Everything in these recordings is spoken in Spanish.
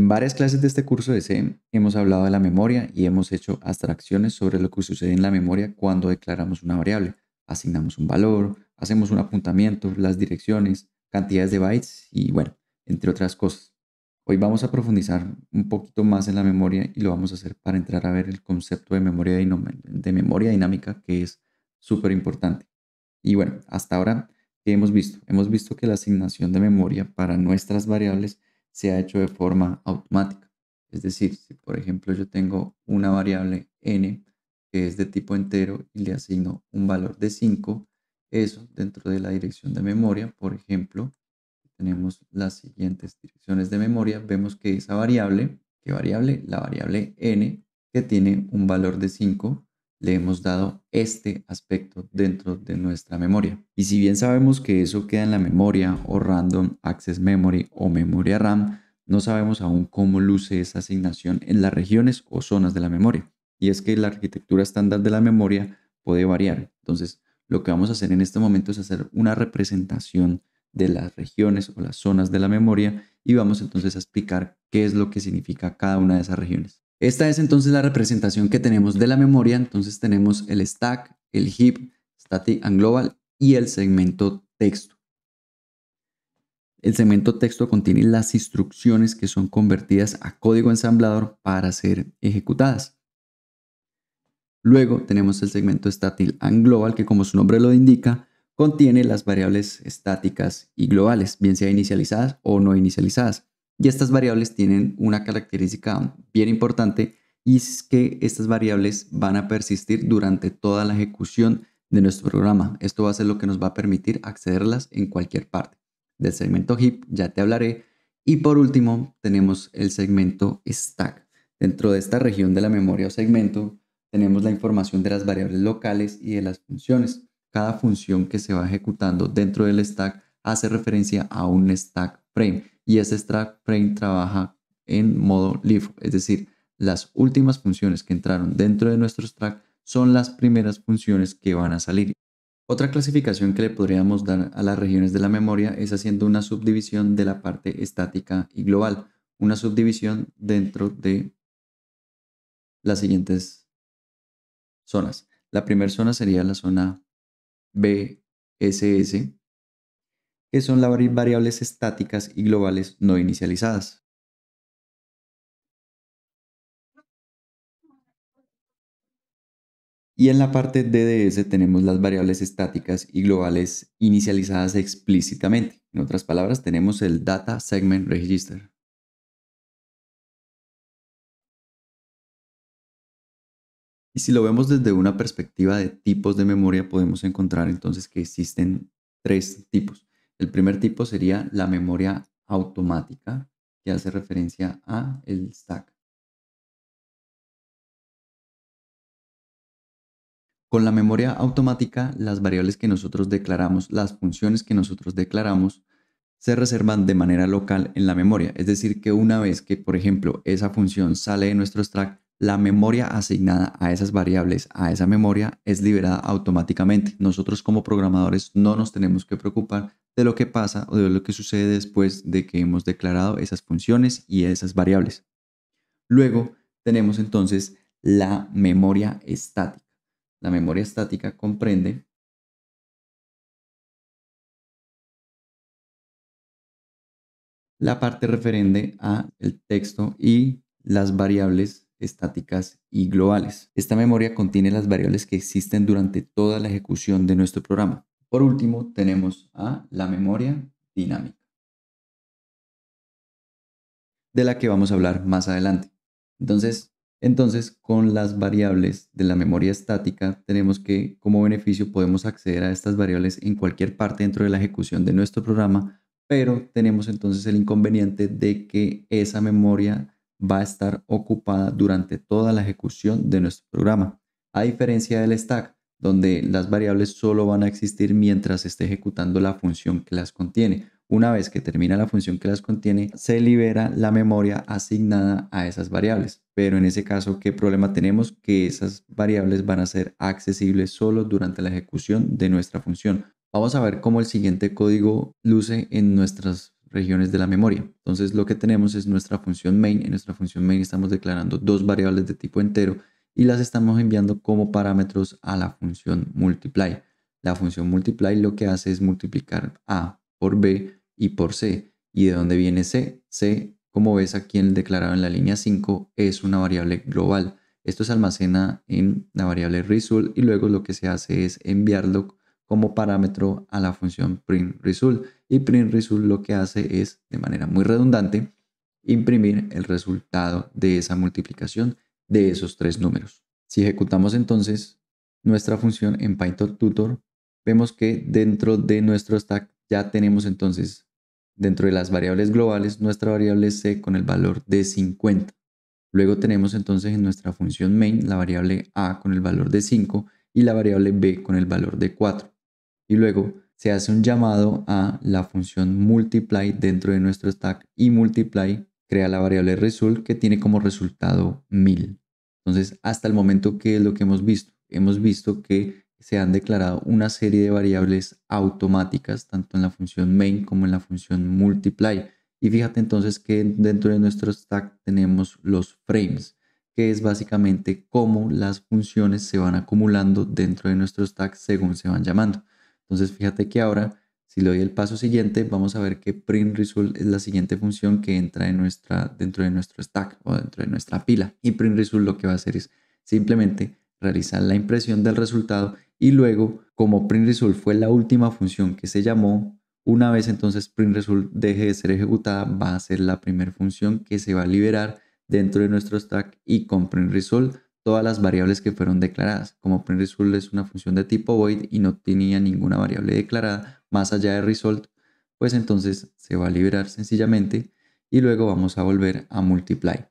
En varias clases de este curso de C hemos hablado de la memoria y hemos hecho abstracciones sobre lo que sucede en la memoria cuando declaramos una variable. Asignamos un valor, hacemos un apuntamiento, las direcciones, cantidades de bytes y bueno, entre otras cosas. Hoy vamos a profundizar un poquito más en la memoria y lo vamos a hacer para entrar a ver el concepto de memoria, de memoria dinámica que es súper importante. Y bueno, hasta ahora, ¿qué hemos visto? Hemos visto que la asignación de memoria para nuestras variables se ha hecho de forma automática. Es decir, si por ejemplo yo tengo una variable n que es de tipo entero y le asigno un valor de 5, eso dentro de la dirección de memoria, por ejemplo, tenemos las siguientes direcciones de memoria, vemos que esa variable, ¿qué variable? La variable n que tiene un valor de 5, le hemos dado este aspecto dentro de nuestra memoria. Y si bien sabemos que eso queda en la memoria o Random Access Memory o memoria RAM, no sabemos aún cómo luce esa asignación en las regiones o zonas de la memoria. Y es que la arquitectura estándar de la memoria puede variar. Entonces, lo que vamos a hacer en este momento es hacer una representación de las regiones o las zonas de la memoria y vamos entonces a explicar qué es lo que significa cada una de esas regiones. Esta es entonces la representación que tenemos de la memoria. Entonces tenemos el stack, el heap, static and global y el segmento texto. El segmento texto contiene las instrucciones que son convertidas a código ensamblador para ser ejecutadas. Luego tenemos el segmento static and global que como su nombre lo indica, contiene las variables estáticas y globales, bien sea inicializadas o no inicializadas. Y estas variables tienen una característica bien importante y es que estas variables van a persistir durante toda la ejecución de nuestro programa. Esto va a ser lo que nos va a permitir accederlas en cualquier parte. Del segmento heap ya te hablaré. Y por último, tenemos el segmento stack. Dentro de esta región de la memoria o segmento, tenemos la información de las variables locales y de las funciones. Cada función que se va ejecutando dentro del stack hace referencia a un stack frame y este stack frame trabaja en modo leaf, es decir, las últimas funciones que entraron dentro de nuestro track son las primeras funciones que van a salir. Otra clasificación que le podríamos dar a las regiones de la memoria es haciendo una subdivisión de la parte estática y global, una subdivisión dentro de las siguientes zonas. La primera zona sería la zona BSS, que son las variables estáticas y globales no inicializadas. Y en la parte DDS tenemos las variables estáticas y globales inicializadas explícitamente. En otras palabras, tenemos el Data Segment Register. Y si lo vemos desde una perspectiva de tipos de memoria, podemos encontrar entonces que existen tres tipos. El primer tipo sería la memoria automática, que hace referencia a el stack. Con la memoria automática, las variables que nosotros declaramos, las funciones que nosotros declaramos, se reservan de manera local en la memoria. Es decir, que una vez que, por ejemplo, esa función sale de nuestro stack, la memoria asignada a esas variables, a esa memoria, es liberada automáticamente. Nosotros como programadores no nos tenemos que preocupar de lo que pasa o de lo que sucede después de que hemos declarado esas funciones y esas variables. Luego tenemos entonces la memoria estática. La memoria estática comprende la parte referente a el texto y las variables estáticas y globales. Esta memoria contiene las variables que existen durante toda la ejecución de nuestro programa. Por último, tenemos a la memoria dinámica, de la que vamos a hablar más adelante. Entonces, entonces, con las variables de la memoria estática, tenemos que como beneficio podemos acceder a estas variables en cualquier parte dentro de la ejecución de nuestro programa, pero tenemos entonces el inconveniente de que esa memoria va a estar ocupada durante toda la ejecución de nuestro programa. A diferencia del stack, donde las variables solo van a existir mientras esté ejecutando la función que las contiene. Una vez que termina la función que las contiene, se libera la memoria asignada a esas variables. Pero en ese caso, ¿qué problema tenemos? Que esas variables van a ser accesibles solo durante la ejecución de nuestra función. Vamos a ver cómo el siguiente código luce en nuestras regiones de la memoria. Entonces lo que tenemos es nuestra función main. En nuestra función main estamos declarando dos variables de tipo entero y las estamos enviando como parámetros a la función multiply. La función multiply lo que hace es multiplicar A por B y por C. ¿Y de dónde viene C? C, como ves aquí en el declarado en la línea 5, es una variable global. Esto se almacena en la variable result y luego lo que se hace es enviarlo como parámetro a la función print result. Y print result lo que hace es, de manera muy redundante, imprimir el resultado de esa multiplicación de esos tres números. Si ejecutamos entonces nuestra función en tutor vemos que dentro de nuestro stack ya tenemos entonces dentro de las variables globales nuestra variable c con el valor de 50. Luego tenemos entonces en nuestra función main la variable a con el valor de 5 y la variable b con el valor de 4. Y luego se hace un llamado a la función multiply dentro de nuestro stack y multiply crea la variable result que tiene como resultado 1000. Entonces, hasta el momento, ¿qué es lo que hemos visto? Hemos visto que se han declarado una serie de variables automáticas, tanto en la función main como en la función multiply. Y fíjate entonces que dentro de nuestro stack tenemos los frames, que es básicamente cómo las funciones se van acumulando dentro de nuestro stack según se van llamando. Entonces fíjate que ahora si le doy el paso siguiente, vamos a ver que print result es la siguiente función que entra dentro de nuestro stack o dentro de nuestra pila. Y print result lo que va a hacer es simplemente realizar la impresión del resultado y luego, como print result fue la última función que se llamó, una vez entonces print result deje de ser ejecutada, va a ser la primera función que se va a liberar dentro de nuestro stack y con print result todas las variables que fueron declaradas. Como printResult es una función de tipo void y no tenía ninguna variable declarada más allá de result, pues entonces se va a liberar sencillamente y luego vamos a volver a multiply.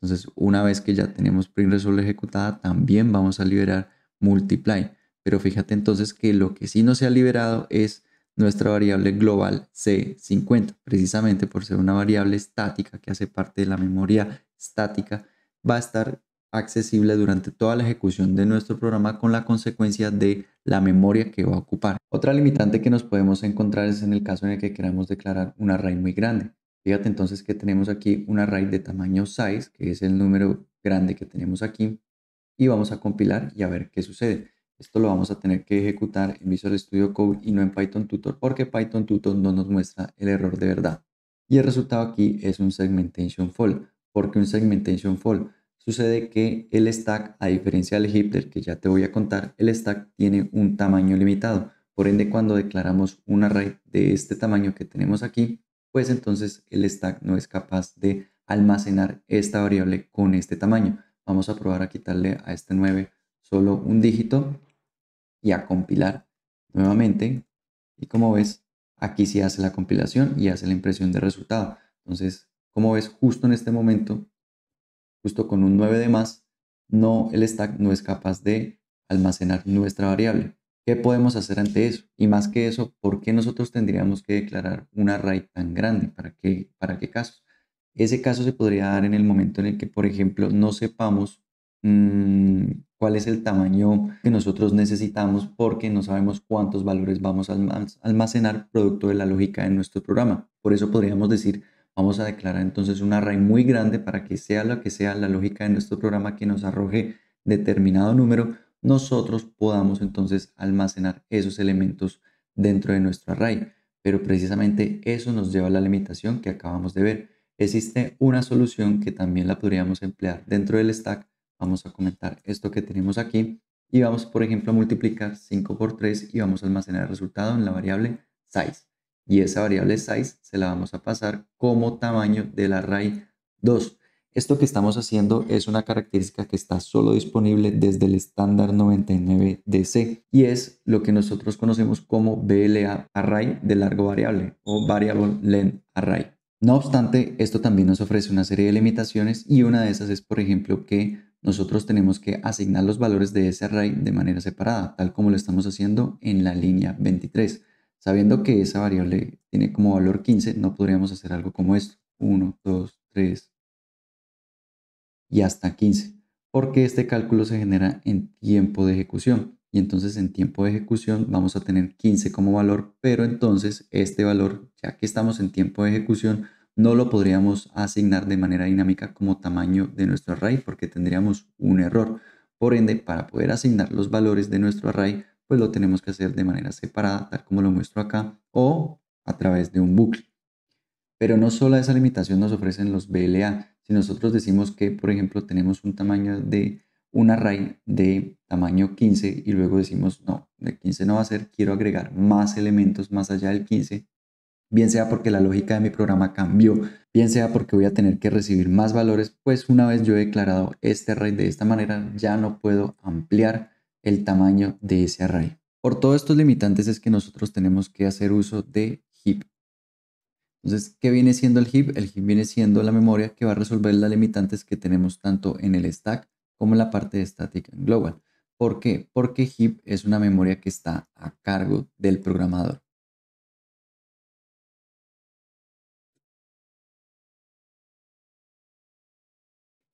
Entonces, una vez que ya tenemos printResult ejecutada, también vamos a liberar multiply. Pero fíjate entonces que lo que sí no se ha liberado es nuestra variable global C50. Precisamente por ser una variable estática que hace parte de la memoria estática, va a estar accesible durante toda la ejecución de nuestro programa con la consecuencia de la memoria que va a ocupar. Otra limitante que nos podemos encontrar es en el caso en el que queramos declarar un array muy grande. Fíjate entonces que tenemos aquí un array de tamaño size, que es el número grande que tenemos aquí, y vamos a compilar y a ver qué sucede. Esto lo vamos a tener que ejecutar en Visual Studio Code y no en Python Tutor porque Python Tutor no nos muestra el error de verdad. Y el resultado aquí es un segmentation fault. porque un segmentation fault? Sucede que el stack, a diferencia del del que ya te voy a contar, el stack tiene un tamaño limitado. Por ende, cuando declaramos un array de este tamaño que tenemos aquí, pues entonces el stack no es capaz de almacenar esta variable con este tamaño. Vamos a probar a quitarle a este 9 solo un dígito y a compilar nuevamente. Y como ves, aquí se hace la compilación y hace la impresión de resultado. Entonces, como ves, justo en este momento justo con un 9 de más, no, el stack no es capaz de almacenar nuestra variable. ¿Qué podemos hacer ante eso? Y más que eso, ¿por qué nosotros tendríamos que declarar una array tan grande? ¿Para qué, para qué casos? Ese caso se podría dar en el momento en el que, por ejemplo, no sepamos mm, cuál es el tamaño que nosotros necesitamos porque no sabemos cuántos valores vamos a almacenar producto de la lógica de nuestro programa. Por eso podríamos decir Vamos a declarar entonces un array muy grande para que sea lo que sea la lógica de nuestro programa que nos arroje determinado número, nosotros podamos entonces almacenar esos elementos dentro de nuestro array. Pero precisamente eso nos lleva a la limitación que acabamos de ver. Existe una solución que también la podríamos emplear dentro del stack. Vamos a comentar esto que tenemos aquí y vamos, por ejemplo, a multiplicar 5 por 3 y vamos a almacenar el resultado en la variable size y esa variable size se la vamos a pasar como tamaño del array 2. Esto que estamos haciendo es una característica que está solo disponible desde el estándar 99DC y es lo que nosotros conocemos como BLA array de largo variable o variable length array. No obstante, esto también nos ofrece una serie de limitaciones y una de esas es, por ejemplo, que nosotros tenemos que asignar los valores de ese array de manera separada, tal como lo estamos haciendo en la línea 23. Sabiendo que esa variable tiene como valor 15, no podríamos hacer algo como esto. 1, 2, 3 y hasta 15. Porque este cálculo se genera en tiempo de ejecución. Y entonces en tiempo de ejecución vamos a tener 15 como valor, pero entonces este valor, ya que estamos en tiempo de ejecución, no lo podríamos asignar de manera dinámica como tamaño de nuestro array porque tendríamos un error. Por ende, para poder asignar los valores de nuestro array, pues lo tenemos que hacer de manera separada, tal como lo muestro acá, o a través de un bucle. Pero no solo esa limitación nos ofrecen los BLA. Si nosotros decimos que, por ejemplo, tenemos un tamaño de un array de tamaño 15 y luego decimos, no, de 15 no va a ser, quiero agregar más elementos más allá del 15, bien sea porque la lógica de mi programa cambió, bien sea porque voy a tener que recibir más valores, pues una vez yo he declarado este array de esta manera, ya no puedo ampliar el tamaño de ese array. Por todos estos limitantes es que nosotros tenemos que hacer uso de heap. Entonces, ¿qué viene siendo el heap? El heap viene siendo la memoria que va a resolver las limitantes que tenemos tanto en el stack como en la parte de static global. ¿Por qué? Porque heap es una memoria que está a cargo del programador.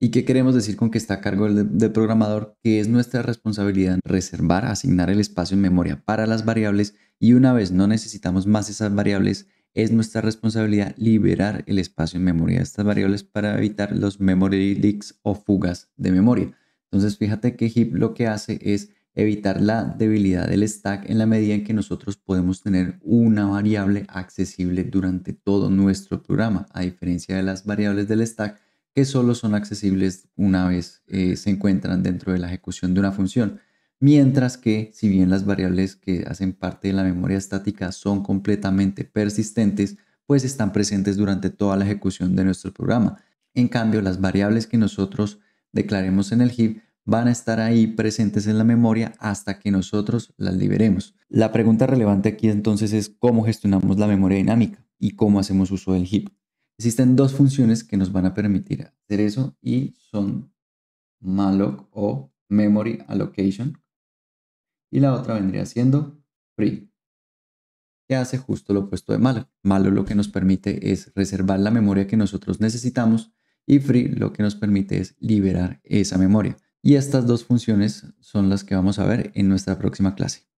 ¿Y qué queremos decir con que está a cargo del, programador? Que es nuestra responsabilidad reservar, asignar el espacio en memoria para las variables y una vez no necesitamos más esas variables, es nuestra responsabilidad liberar el espacio en memoria de estas variables para evitar los memory leaks o fugas de memoria. Entonces fíjate que heap lo que hace es evitar la debilidad del stack en la medida en que nosotros podemos tener una variable accesible durante todo nuestro programa, a diferencia de las variables del stack que solo son accesibles una vez eh, se encuentran dentro de la ejecución de una función. Mientras que, si bien las variables que hacen parte de la memoria estática son completamente persistentes, pues están presentes durante toda la ejecución de nuestro programa. En cambio, las variables que nosotros declaremos en el heap van a estar ahí presentes en la memoria hasta que nosotros las liberemos. La pregunta relevante aquí entonces es cómo gestionamos la memoria dinámica y cómo hacemos uso del heap. Existen dos funciones que nos van a permitir hacer eso y son malloc o memory allocation y la otra vendría siendo free que hace justo lo opuesto de malloc. Malloc lo que nos permite es reservar la memoria que nosotros necesitamos y free lo que nos permite es liberar esa memoria. Y estas dos funciones son las que vamos a ver en nuestra próxima clase.